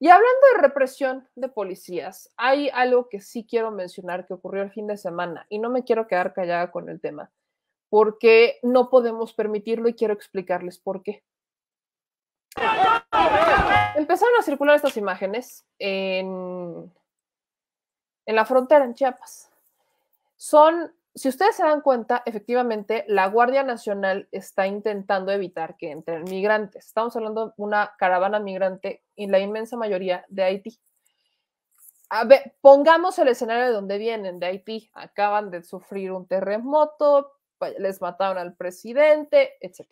Y hablando de represión de policías, hay algo que sí quiero mencionar que ocurrió el fin de semana y no me quiero quedar callada con el tema, porque no podemos permitirlo y quiero explicarles por qué. Empezaron a circular estas imágenes en, en la frontera, en Chiapas. Son si ustedes se dan cuenta, efectivamente, la Guardia Nacional está intentando evitar que entren migrantes. Estamos hablando de una caravana migrante y la inmensa mayoría de Haití. A ver, pongamos el escenario de donde vienen, de Haití. Acaban de sufrir un terremoto, les mataron al presidente, etc.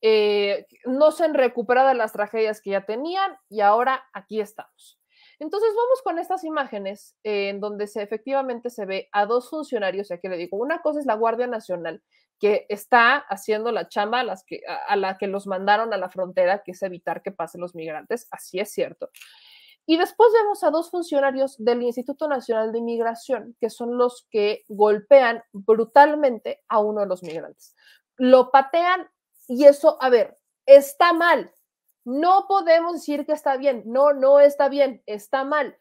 Eh, no se han recuperado las tragedias que ya tenían y ahora aquí estamos. Entonces vamos con estas imágenes eh, en donde se, efectivamente se ve a dos funcionarios, ya que le digo, una cosa es la Guardia Nacional, que está haciendo la chamba a, las que, a, a la que los mandaron a la frontera, que es evitar que pasen los migrantes, así es cierto. Y después vemos a dos funcionarios del Instituto Nacional de Inmigración, que son los que golpean brutalmente a uno de los migrantes. Lo patean y eso, a ver, está mal, no podemos decir que está bien, no, no está bien, está mal.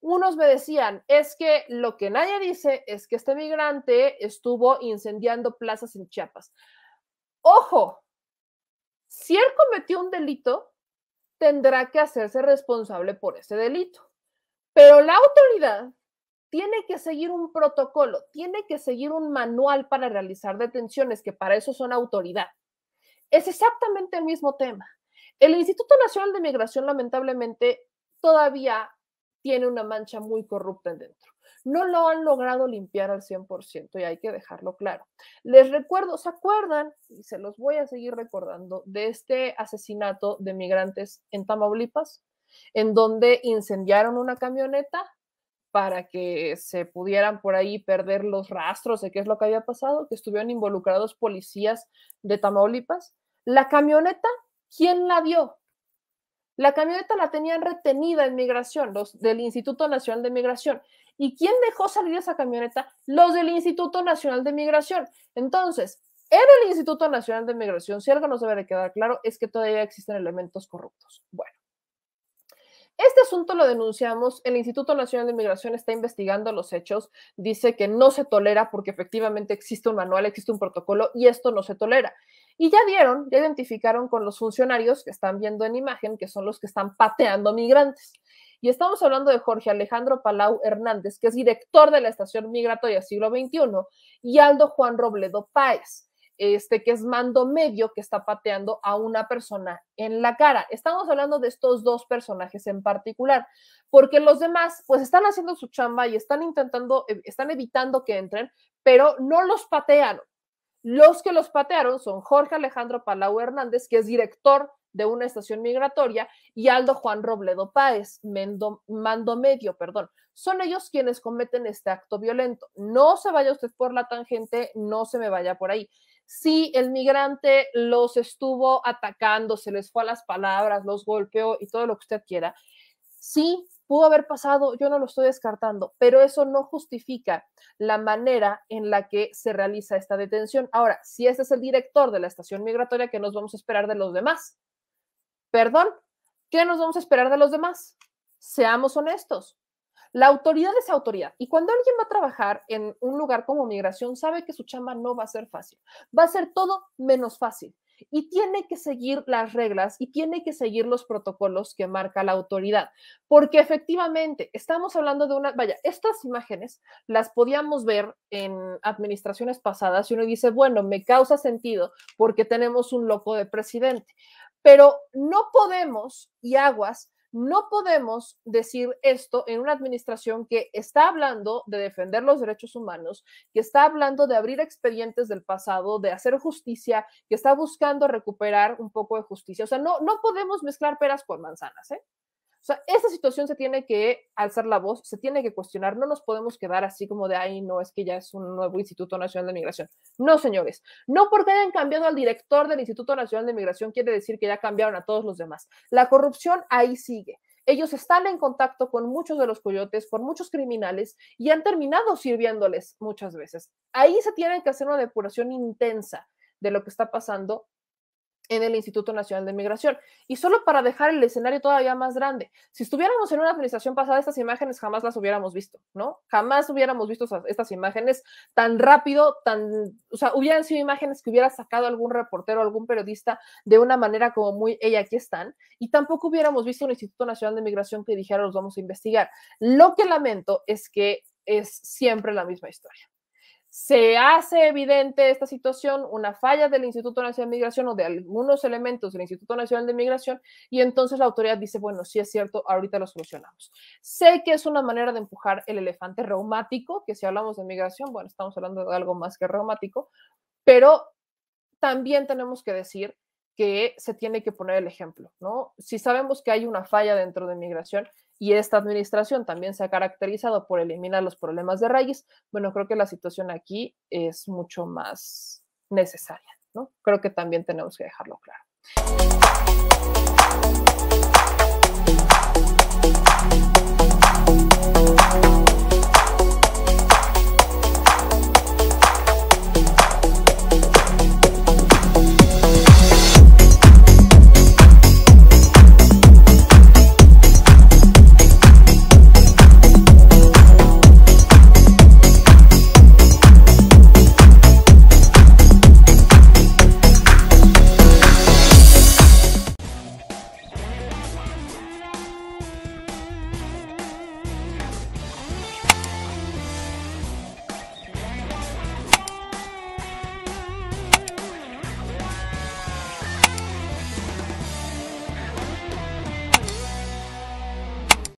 Unos me decían, es que lo que nadie dice es que este migrante estuvo incendiando plazas en Chiapas. Ojo, si él cometió un delito, tendrá que hacerse responsable por ese delito. Pero la autoridad tiene que seguir un protocolo, tiene que seguir un manual para realizar detenciones, que para eso son autoridad. Es exactamente el mismo tema. El Instituto Nacional de Migración, lamentablemente, todavía tiene una mancha muy corrupta dentro. No lo han logrado limpiar al 100% y hay que dejarlo claro. Les recuerdo, ¿se acuerdan? Y se los voy a seguir recordando de este asesinato de migrantes en Tamaulipas, en donde incendiaron una camioneta para que se pudieran por ahí perder los rastros de qué es lo que había pasado, que estuvieron involucrados policías de Tamaulipas. La camioneta ¿Quién la dio? La camioneta la tenían retenida en migración, los del Instituto Nacional de Migración. ¿Y quién dejó salir esa camioneta? Los del Instituto Nacional de Migración. Entonces, en el Instituto Nacional de Migración, si algo nos debe quedar claro, es que todavía existen elementos corruptos. Bueno, este asunto lo denunciamos, el Instituto Nacional de Migración está investigando los hechos, dice que no se tolera porque efectivamente existe un manual, existe un protocolo y esto no se tolera. Y ya dieron, ya identificaron con los funcionarios que están viendo en imagen, que son los que están pateando migrantes. Y estamos hablando de Jorge Alejandro Palau Hernández, que es director de la Estación Migratoria Siglo XXI, y Aldo Juan Robledo Páez este, que es mando medio que está pateando a una persona en la cara. Estamos hablando de estos dos personajes en particular, porque los demás pues están haciendo su chamba y están intentando, eh, están evitando que entren, pero no los patearon. Los que los patearon son Jorge Alejandro Palau Hernández, que es director de una estación migratoria, y Aldo Juan Robledo Páez, mando medio, perdón. Son ellos quienes cometen este acto violento. No se vaya usted por la tangente, no se me vaya por ahí sí, el migrante los estuvo atacando, se les fue a las palabras, los golpeó y todo lo que usted quiera. Sí, pudo haber pasado, yo no lo estoy descartando, pero eso no justifica la manera en la que se realiza esta detención. Ahora, si ese es el director de la estación migratoria, ¿qué nos vamos a esperar de los demás? Perdón, ¿qué nos vamos a esperar de los demás? Seamos honestos, la autoridad es autoridad. Y cuando alguien va a trabajar en un lugar como migración, sabe que su chamba no va a ser fácil. Va a ser todo menos fácil. Y tiene que seguir las reglas y tiene que seguir los protocolos que marca la autoridad. Porque efectivamente, estamos hablando de una, vaya, estas imágenes las podíamos ver en administraciones pasadas y uno dice, bueno, me causa sentido porque tenemos un loco de presidente. Pero no podemos, y aguas, no podemos decir esto en una administración que está hablando de defender los derechos humanos, que está hablando de abrir expedientes del pasado, de hacer justicia, que está buscando recuperar un poco de justicia. O sea, no, no podemos mezclar peras con manzanas. ¿eh? O sea, esta situación se tiene que alzar la voz, se tiene que cuestionar, no nos podemos quedar así como de, ahí, no, es que ya es un nuevo Instituto Nacional de Migración. No, señores, no porque hayan cambiado al director del Instituto Nacional de Migración quiere decir que ya cambiaron a todos los demás. La corrupción ahí sigue. Ellos están en contacto con muchos de los coyotes, con muchos criminales y han terminado sirviéndoles muchas veces. Ahí se tiene que hacer una depuración intensa de lo que está pasando en el Instituto Nacional de Migración. Y solo para dejar el escenario todavía más grande, si estuviéramos en una administración pasada, estas imágenes jamás las hubiéramos visto, ¿no? Jamás hubiéramos visto estas imágenes tan rápido, tan, o sea, hubieran sido imágenes que hubiera sacado algún reportero, algún periodista de una manera como muy, ella aquí están, y tampoco hubiéramos visto un Instituto Nacional de Migración que dijera, los vamos a investigar. Lo que lamento es que es siempre la misma historia se hace evidente esta situación, una falla del Instituto Nacional de Migración o de algunos elementos del Instituto Nacional de Migración, y entonces la autoridad dice, bueno, sí es cierto, ahorita lo solucionamos. Sé que es una manera de empujar el elefante reumático, que si hablamos de migración, bueno, estamos hablando de algo más que reumático, pero también tenemos que decir que se tiene que poner el ejemplo, ¿no? Si sabemos que hay una falla dentro de migración, y esta administración también se ha caracterizado por eliminar los problemas de raíz, bueno, creo que la situación aquí es mucho más necesaria, ¿no? Creo que también tenemos que dejarlo claro.